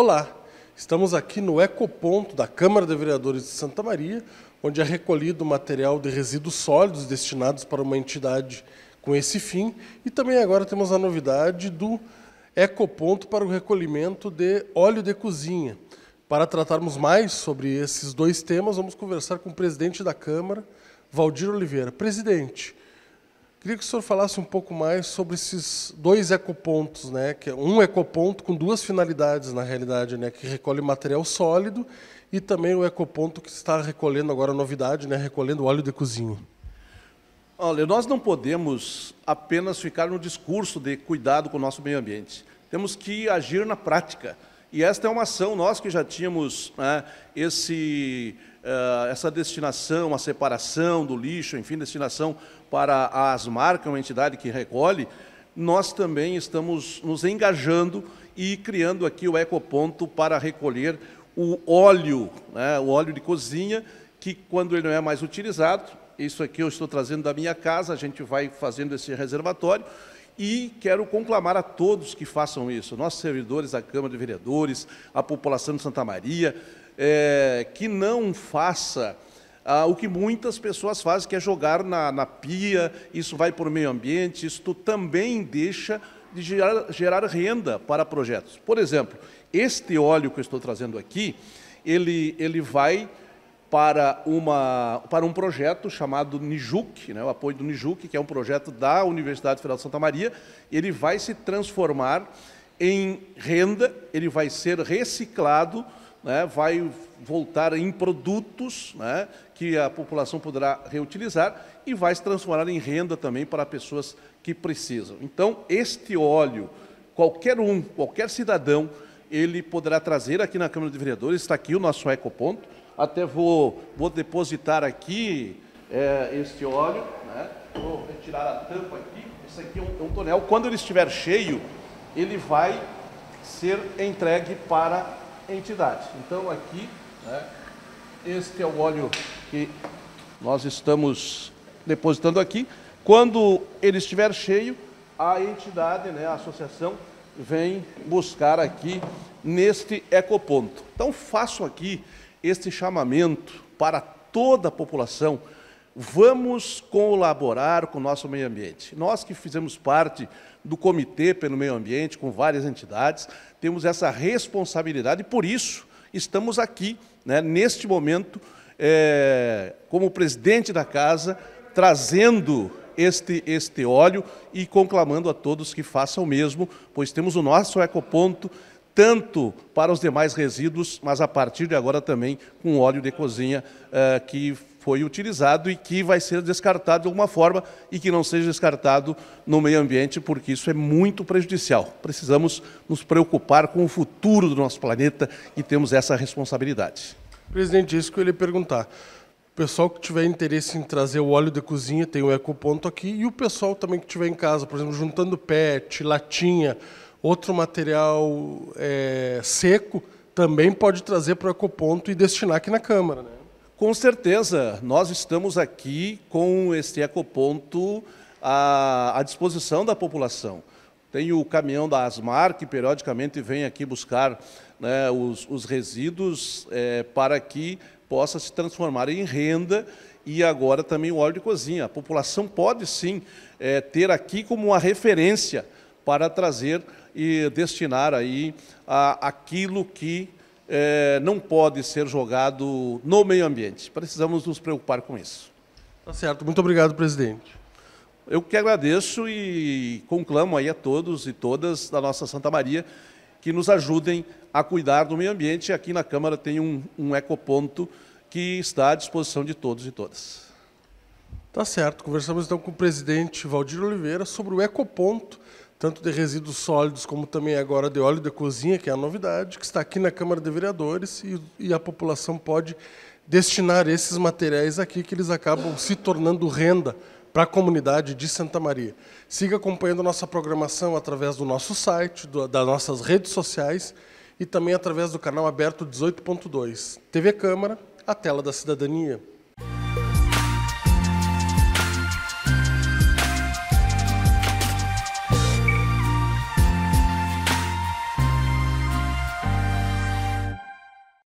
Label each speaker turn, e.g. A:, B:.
A: Olá, estamos aqui no Ecoponto da Câmara de Vereadores de Santa Maria, onde é recolhido material de resíduos sólidos destinados para uma entidade com esse fim. E também agora temos a novidade do Ecoponto para o recolhimento de óleo de cozinha. Para tratarmos mais sobre esses dois temas, vamos conversar com o presidente da Câmara, Valdir Oliveira. Presidente, Queria que o senhor falasse um pouco mais sobre esses dois ecopontos, né? Que é um ecoponto com duas finalidades, na realidade, né? Que recolhe material sólido e também o ecoponto que está recolhendo agora a novidade, né? Recolhendo óleo de cozinha.
B: Olha, nós não podemos apenas ficar no discurso de cuidado com o nosso meio ambiente. Temos que agir na prática. E esta é uma ação, nós que já tínhamos né, esse, uh, essa destinação, a separação do lixo, enfim, destinação para a marcas, uma entidade que recolhe, nós também estamos nos engajando e criando aqui o ecoponto para recolher o óleo, né, o óleo de cozinha, que quando ele não é mais utilizado, isso aqui eu estou trazendo da minha casa, a gente vai fazendo esse reservatório, e quero conclamar a todos que façam isso, nossos servidores da Câmara de Vereadores, a população de Santa Maria, é, que não faça ah, o que muitas pessoas fazem, que é jogar na, na pia, isso vai para o meio ambiente, isso também deixa de gerar, gerar renda para projetos. Por exemplo, este óleo que eu estou trazendo aqui, ele, ele vai para, uma, para um projeto chamado NIJUC, né, o apoio do NIJUC, que é um projeto da Universidade Federal de Santa Maria. Ele vai se transformar em renda, ele vai ser reciclado, né, vai voltar em produtos né, que a população poderá reutilizar e vai se transformar em renda também para pessoas que precisam. Então, este óleo, qualquer um, qualquer cidadão, ele poderá trazer aqui na Câmara de Vereadores, está aqui o nosso ecoponto, até vou, vou depositar aqui é, este óleo, né? vou retirar a tampa aqui, esse aqui é um, é um tonel, quando ele estiver cheio, ele vai ser entregue para a entidade. Então aqui, né, este é o óleo que nós estamos depositando aqui. Quando ele estiver cheio, a entidade, né, a associação, vem buscar aqui neste ecoponto. Então faço aqui este chamamento para toda a população. Vamos colaborar com o nosso meio ambiente. Nós que fizemos parte do Comitê pelo Meio Ambiente, com várias entidades, temos essa responsabilidade e, por isso, estamos aqui, né, neste momento, é, como presidente da casa, trazendo este, este óleo e conclamando a todos que façam o mesmo, pois temos o nosso ecoponto tanto para os demais resíduos, mas a partir de agora também com óleo de cozinha eh, que foi utilizado e que vai ser descartado de alguma forma e que não seja descartado no meio ambiente, porque isso é muito prejudicial. Precisamos nos preocupar com o futuro do nosso planeta e temos essa responsabilidade.
A: Presidente, isso que eu ia perguntar. O pessoal que tiver interesse em trazer o óleo de cozinha tem o ecoponto aqui e o pessoal também que tiver em casa, por exemplo, juntando PET, latinha, outro
B: material é,
A: seco, também pode trazer para o ecoponto e destinar aqui na Câmara. Né?
B: Com certeza, nós estamos aqui com este ecoponto à, à disposição da população. Tem o caminhão da Asmar, que periodicamente vem aqui buscar né, os, os, resíduos é, para que possa se transformar em renda e agora também o óleo de cozinha. A população pode sim é, ter aqui como uma referência para trazer e destinar aí a, aquilo que é, não pode ser jogado no meio ambiente. Precisamos nos preocupar com isso. Tá
A: certo. Muito obrigado, presidente.
B: Eu que agradeço e conclamo aí a todos e todas da nossa Santa Maria que nos ajudem a cuidar do meio ambiente. Aqui na Câmara tem um, um ecoponto que está à disposição de todos e todas.
A: Tá certo. Conversamos então com o presidente Valdir Oliveira sobre o ecoponto tanto de resíduos sólidos como também agora de óleo da cozinha, que é a novidade, que está aqui na Câmara de Vereadores e, e a população pode destinar esses materiais aqui, que eles acabam se tornando renda para a comunidade de Santa Maria. Siga acompanhando nossa programação através do nosso site, do, das nossas redes sociais e também através do canal aberto 18.2. TV Câmara, a tela da cidadania.